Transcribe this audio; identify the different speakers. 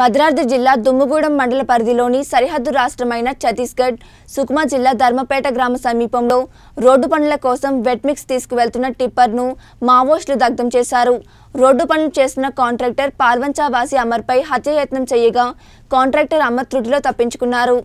Speaker 1: భద్రాద్రి జిల్లా దుమ్ముగూడెం మండల పరిధిలోని సరిహద్దు రాష్ట్రమైన ఛత్తీస్గఢ్ సుక్మా జిల్లా ధర్మపేట గ్రామ సమీపంలో రోడ్డు పనుల కోసం వెట్మిక్స్ తీసుకువెళ్తున్న టిప్పర్ను మావోయిస్టులు దగ్ధం చేశారు రోడ్డు పనులు చేస్తున్న కాంట్రాక్టర్ పాల్వంచావాసి అమర్పై హత్యయత్నం చేయగా కాంట్రాక్టర్ అమర్ త్రుటిలో తప్పించుకున్నారు